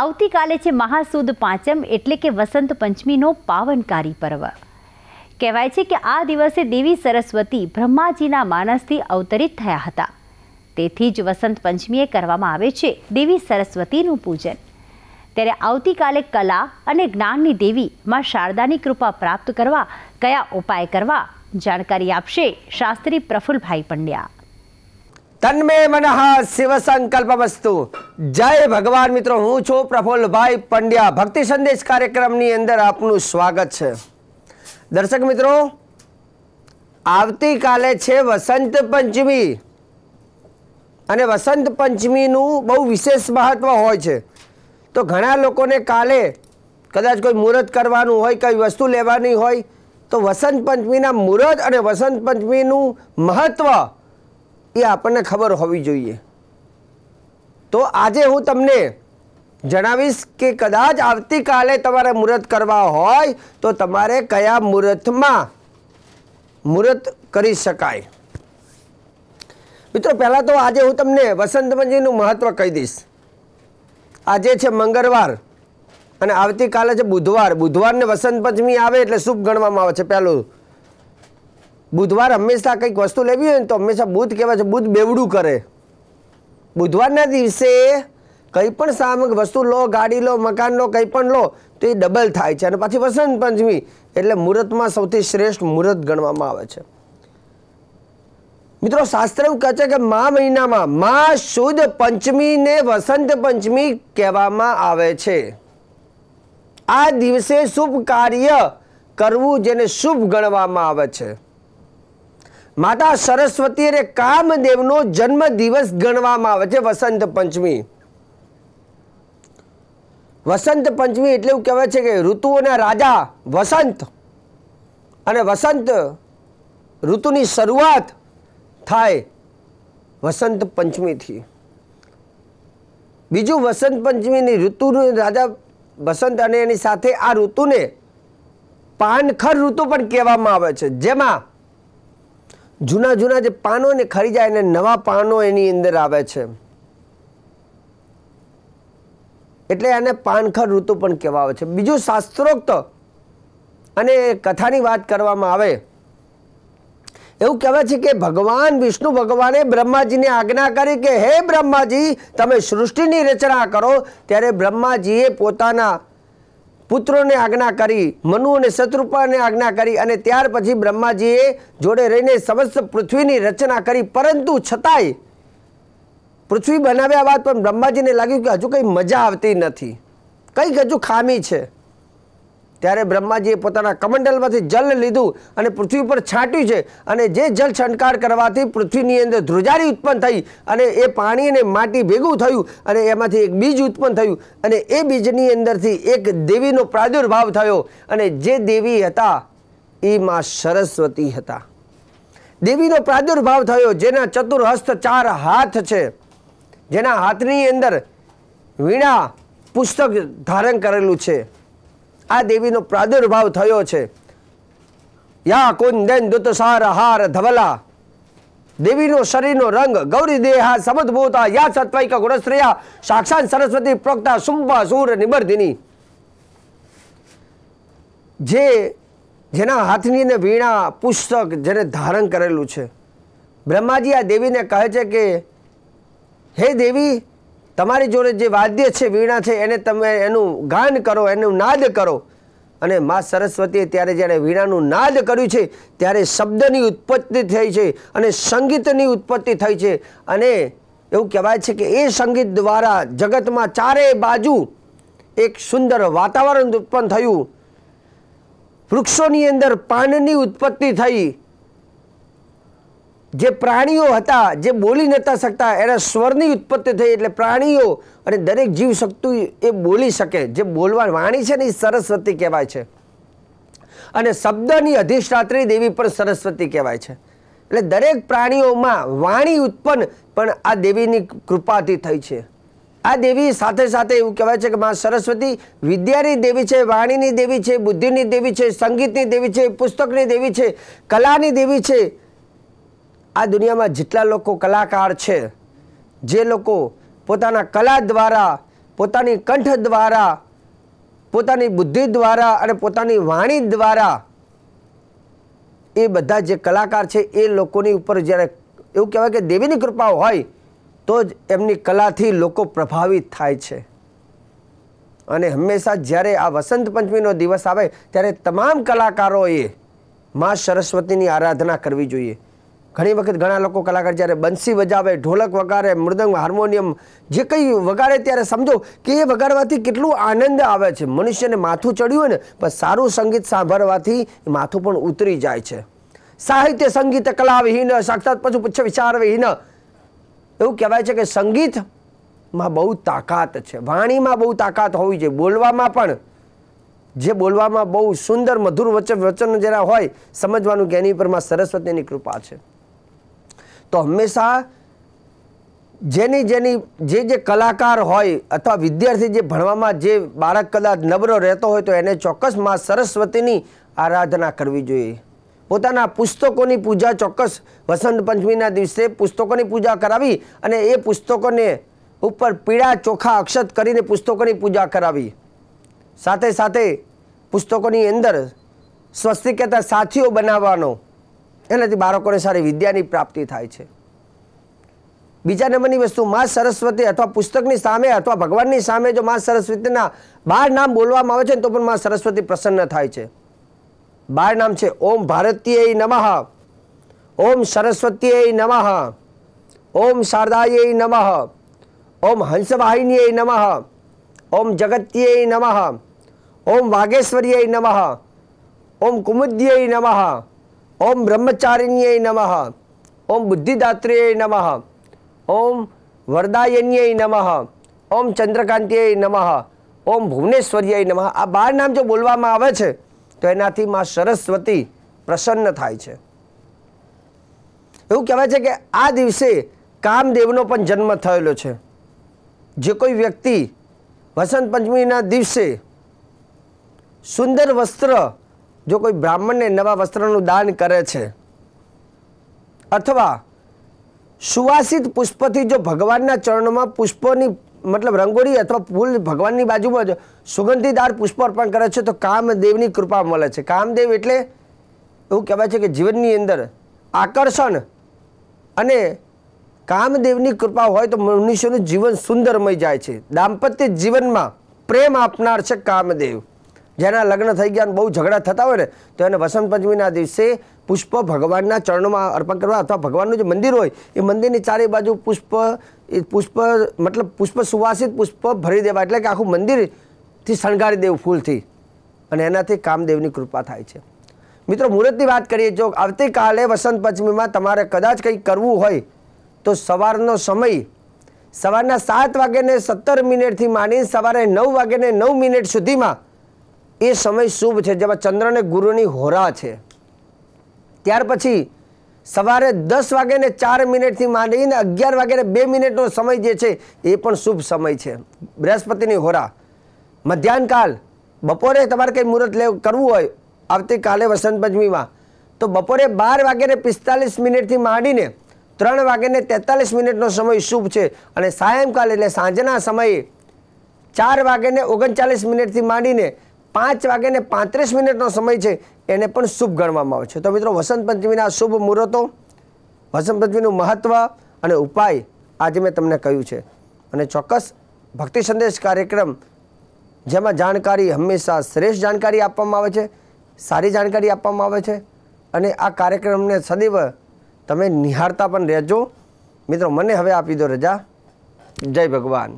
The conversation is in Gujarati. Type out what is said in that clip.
આવતીકાલે છે મહાસુદ પાંચમ એટલે કે વસંત પંચમીનો પાવનકારી પર્વ કહેવાય છે કે આ દિવસે દેવી સરસ્વતી બ્રહ્માજીના માનસથી અવતરિત થયા હતા તેથી જ વસંત પંચમીએ કરવામાં આવે છે દેવી સરસ્વતીનું પૂજન ત્યારે આવતીકાલે કલા અને જ્ઞાનની દેવી માં શારદાની કૃપા પ્રાપ્ત કરવા કયા ઉપાય કરવા જાણકારી આપશે શાસ્ત્રી પ્રફુલભાઈ પંડ્યા તન્મે મનઃ શિવ સંકલ્પવસ્તુ જય ભગવાન મિત્રો હું છું પ્રફુલ્લભાઈ પંડ્યા ભક્તિ સંદેશ કાર્યક્રમની અંદર આપનું સ્વાગત છે દર્શક મિત્રો આવતીકાલે છે વસંત પંચમી અને વસંત પંચમીનું બહુ વિશેષ મહત્ત્વ હોય છે તો ઘણા લોકોને કાલે કદાચ કોઈ મુહૂર્ત કરવાનું હોય કંઈ વસ્તુ લેવાની હોય તો વસંત પંચમીના મુહૂર્ત અને વસંત પંચમીનું મહત્ત્વ એ આપણને ખબર હોવી જોઈએ તો આજે હું તમને જણાવીશ કે કદાચ આવતીકાલે તમારે મુહૂર્ત કરવા હોય તો તમારે કયા મુહૂર્તમાં મુહૂર્ત કરી શકાય મિત્રો પહેલાં તો આજે હું તમને વસંતપંચમીનું મહત્ત્વ કહી દઈશ આજે છે મંગળવાર અને આવતીકાલે છે બુધવાર બુધવારને વસંત પંચમી આવે એટલે શુભ ગણવામાં આવે છે પહેલું બુધવાર હંમેશા કંઈક વસ્તુ લેવી હોય ને તો હંમેશા બુધ કહેવાય છે બુધ બેવડું કરે બુધવારના દિવસે કંઈ પણ સામગ વસ્તુ લો ગાડી લો મકાન લો કંઈ પણ લો તો એ ડબલ થાય છે અને પછી વસંત પંચમી એટલે મુહૂર્તમાં સૌથી શ્રેષ્ઠ મુહૂર્ત ગણવામાં આવે છે મિત્રો શાસ્ત્ર એવું કહે છે કે મા મહિનામાં મા શુદ્ધ પંચમીને વસંત પંચમી કહેવામાં આવે છે આ દિવસે શુભ કાર્ય કરવું જેને શુભ ગણવામાં આવે છે માતા સરસ્વતી અને કામદેવનો જન્મ દિવસ ગણવામાં આવે છે વસંત પંચમી વસંત પંચમી એટલે એવું કહેવાય છે કે ઋતુઓના રાજા વસંત અને વસંત ઋતુની શરૂઆત થાય વસંત પંચમીથી બીજું વસંત પંચમીની ઋતુનું રાજા વસંત અને એની સાથે આ ઋતુને પાનખર ઋતુ પણ કહેવામાં આવે છે જેમાં જૂના જૂના જે પાનો એને ખરી જાય અને નવા પાનો એની અંદર આવે છે એટલે એને પાનખર ઋતુ પણ કહેવા આવે છે બીજું શાસ્ત્રોક્ત અને કથાની વાત કરવામાં આવે એવું કહેવાય છે કે ભગવાન વિષ્ણુ ભગવાને બ્રહ્માજીને આજ્ઞા કરી કે હે બ્રહ્માજી તમે સૃષ્ટિની રચના કરો ત્યારે બ્રહ્માજીએ પોતાના પુત્રોને આજ્ઞા કરી મનુ અને શત્રુપાને આજ્ઞા કરી અને ત્યાર પછી બ્રહ્માજીએ જોડે રહીને સમસ્ત પૃથ્વીની રચના કરી પરંતુ છતાંય પૃથ્વી બનાવ્યા બાદ પણ બ્રહ્માજીને લાગ્યું કે હજુ કંઈ મજા આવતી નથી કંઈક હજુ ખામી છે ત્યારે બ્રહ્માજીએ પોતાના કમંડલમાંથી જલ લીધું અને પૃથ્વી પર છાંટ્યું છે અને જે જલ છંટકાર કરવાથી પૃથ્વીની અંદર ધ્રુજારી ઉત્પન્ન થઈ અને એ પાણી અને માટી ભેગું થયું અને એમાંથી એક બીજ ઉત્પન્ન થયું અને એ બીજની અંદરથી એક દેવીનો પ્રાદુર્ભાવ થયો અને જે દેવી હતા એ માં સરસ્વતી હતા દેવીનો પ્રાદુર્ભાવ થયો જેના ચતુર્હસ્ત ચાર હાથ છે જેના હાથની અંદર વીણા પુસ્તક ધારણ કરેલું છે આ દેવીનો પ્રાદુર્ભાવ થયો છે યા કુંદન દુતસાર હાર ધવલા દેવીનો શરીરનો રંગ ગૌરી દેહા સમદભૂતા યા સત્વૈક ગુણસ્ત્રિયા સાક્ષાત સરસ્વતી પ્રોક્તા સુંભા સૂર નિબર્ધિની જે જેના હાથની ને વીણા પુસ્તક જેને ધારણ કરેલું છે બ્રહ્માજી આ દેવીને કહે છે કે હે દેવી તમારી જોડે જે વાદ્ય છે વીણા છે એને તમે એનું ગાન કરો એનું નાદ કરો અને મા સરસ્વતીએ ત્યારે જ્યારે વીણાનું નાદ કર્યું છે ત્યારે શબ્દની ઉત્પત્તિ થઈ છે અને સંગીતની ઉત્પત્તિ થઈ છે અને એવું કહેવાય છે કે એ સંગીત દ્વારા જગતમાં ચારેય બાજુ એક સુંદર વાતાવરણ ઉત્પન્ન થયું વૃક્ષોની અંદર પાનની ઉત્પત્તિ થઈ જે પ્રાણીઓ હતા જે બોલી નતા શકતા એના સ્વરની ઉત્પત્તિ થઈ એટલે પ્રાણીઓ અને દરેક જીવ શકતું એ બોલી શકે જે બોલવા વાણી છે ને એ સરસ્વતી કહેવાય છે અને શબ્દની અધિષ્ઠાત્રી દેવી પણ સરસ્વતી કહેવાય છે એટલે દરેક પ્રાણીઓમાં વાણી ઉત્પન્ન પણ આ દેવીની કૃપાથી થઈ છે આ દેવી સાથે સાથે એવું કહેવાય છે કે મા સરસ્વતી વિદ્યાની દેવી છે વાણીની દેવી છે બુદ્ધિની દેવી છે સંગીતની દેવી છે પુસ્તકની દેવી છે કલાની દેવી છે આ દુનિયામાં જેટલા લોકો કલાકાર છે જે લોકો પોતાના કલા દ્વારા પોતાની કંઠ દ્વારા પોતાની બુદ્ધિ દ્વારા અને પોતાની વાણી દ્વારા એ બધા જે કલાકાર છે એ લોકોની ઉપર જ્યારે એવું કહેવાય કે દેવીની કૃપા હોય તો જ એમની કલાથી લોકો પ્રભાવિત થાય છે અને હંમેશા જ્યારે આ વસંત પંચમીનો દિવસ આવે ત્યારે તમામ કલાકારોએ મા સરસ્વતીની આરાધના કરવી જોઈએ ઘણી વખત ઘણા લોકો કલાકાર જ્યારે બંસી વજાવે ઢોલક વગાડે મૃદંગ હાર્મોનિયમ જે કંઈ વગાડે ત્યારે સમજો કે એ વગાડવાથી કેટલું આનંદ આવે છે મનુષ્યને માથું ચડ્યું હોય ને પણ સારું સંગીત સાંભળવાથી માથું પણ ઉતરી જાય છે સાહિત્ય સંગીત કલા વિહીન સાક્ષાત પછી પૂછ વિચાર વિહીન એવું કહેવાય છે કે સંગીતમાં બહુ તાકાત છે વાણીમાં બહુ તાકાત હોવી જોઈએ બોલવામાં પણ જે બોલવામાં બહુ સુંદર મધુર વચન વચન જરા હોય સમજવાનું કે એની પરમાં સરસ્વતીની કૃપા છે તો હંમેશા જેની જેની જે જે કલાકાર હોય અથવા વિદ્યાર્થી જે ભણવામાં જે બાળક કદાચ નબળો રહેતો હોય તો એને ચોક્કસ માં સરસ્વતીની આરાધના કરવી જોઈએ પોતાના પુસ્તકોની પૂજા ચોક્કસ વસંત પંચમીના દિવસે પુસ્તકોની પૂજા કરાવી અને એ પુસ્તકોને ઉપર પીળા ચોખા અક્ષત કરીને પુસ્તકોની પૂજા કરાવી સાથે સાથે પુસ્તકોની અંદર સ્વસ્તિક સાથીઓ બનાવવાનો એનાથી બારો કોડે સારી વિદ્યાની પ્રાપ્તિ થાય છે બીજું નંબરની વસ્તુ માં સરસ્વતી અથવા પુસ્તકની સામે અથવા ભગવાનની સામે જો માં સરસ્વતીના 12 નામ બોલવામાં આવે છે તો પણ માં સરસ્વતી પ્રસન્ન થાય છે 12 નામ છે ૐ ભારતીયેય નમઃ ૐ સરસ્વતીયેય નમઃ ૐ સરદાયેય નમઃ ૐ હંસવાહિનીયેય નમઃ ૐ જગતયેય નમઃ ૐ વાગેશ્વરીયેય નમઃ ૐ કુમ ຸດ દિયેય નમઃ ઓમ બ્રહ્મચારિણ્ય નમઃ ઓમ બુદ્ધિદાત્રીય નમઃ ઓમ વરદાયન્ય નમઃ ઓમ ચંદ્રકાંતિય નમઃ ઓમ ભુવનેશ્વર્યાય નમઃ આ બાર નામ જો બોલવામાં આવે છે તો એનાથી મા સરસ્વતી પ્રસન્ન થાય છે એવું કહેવાય છે કે આ દિવસે કામદેવનો પણ જન્મ થયેલો છે જે કોઈ વ્યક્તિ વસંત પંચમીના દિવસે સુંદર વસ્ત્ર જો કોઈ બ્રાહ્મણને નવા વસ્ત્રનું દાન કરે છે અથવા સુવાસિત પુષ્પથી જો ભગવાનના ચરણોમાં પુષ્પોની મતલબ રંગોળી અથવા ફૂલ ભગવાનની બાજુમાં જ સુગંધીદાર પુષ્પ અર્પણ કરે છે તો કામદેવની કૃપા મળે છે કામદેવ એટલે એવું કહેવાય છે કે જીવનની અંદર આકર્ષણ અને કામદેવની કૃપા હોય તો મનુષ્યનું જીવન સુંદરમય જાય છે દાંપત્ય જીવનમાં પ્રેમ આપનાર છે કામદેવ જેના લગ્ન થઈ ગયા બહુ ઝઘડા થતા હોય ને તો એને વસંત પંચમીના દિવસે પુષ્પ ભગવાનના ચરણોમાં અર્પણ કરવા અથવા ભગવાનનું જે મંદિર હોય એ મંદિરની ચારે બાજુ પુષ્પ એ પુષ્પ મતલબ પુષ્પ સુવાસિત પુષ્પ ભરી દેવા એટલે કે આખું મંદિરથી શણગારી દેવું ફૂલથી અને એનાથી કામદેવની કૃપા થાય છે મિત્રો મુહૂર્તની વાત કરીએ જો આવતીકાલે વસંત પંચમીમાં તમારે કદાચ કંઈક કરવું હોય તો સવારનો સમય સવારના સાત વાગ્યાને સત્તર મિનિટથી માંડી સવારે નવ વાગ્યાને નવ મિનિટ સુધીમાં એ સમય શુભ છે જેમાં ચંદ્ર અને ગુરુની હોરા છે ત્યાર પછી સવારે દસ વાગ્યાને ચાર મિનિટથી માંડીને અગિયાર વાગ્યાને બે મિનિટનો સમય જે છે એ પણ શુભ સમય છે બૃહસ્પતિની હોરા મધ્યાહનકાલ બપોરે તમારે કંઈ મુહૂર્ત લેવું કરવું હોય આવતીકાલે વસંત પંચમીમાં તો બપોરે બાર વાગ્યાને પિસ્તાલીસ મિનિટથી માંડીને ત્રણ વાગ્યાને તેતાલીસ મિનિટનો સમય શુભ છે અને સાયંકાલ એટલે સાંજના સમયે ચાર વાગ્યાને ઓગણચાલીસ મિનિટથી માંડીને પાંચ વાગે પાંત્રીસ મિનિટનો સમય છે એને પણ શુભ ગણવામાં આવે છે તો મિત્રો વસંત પંચમીના શુભ મુહૂર્તો વસંત પંચમીનું મહત્ત્વ અને ઉપાય આજે મેં તમને કહ્યું છે અને ચોક્કસ ભક્તિ સંદેશ કાર્યક્રમ જેમાં જાણકારી હંમેશા શ્રેષ્ઠ જાણકારી આપવામાં આવે છે સારી જાણકારી આપવામાં આવે છે અને આ કાર્યક્રમને સદૈવ તમે નિહાળતા પણ રહેજો મિત્રો મને હવે આપી દો રજા જય ભગવાન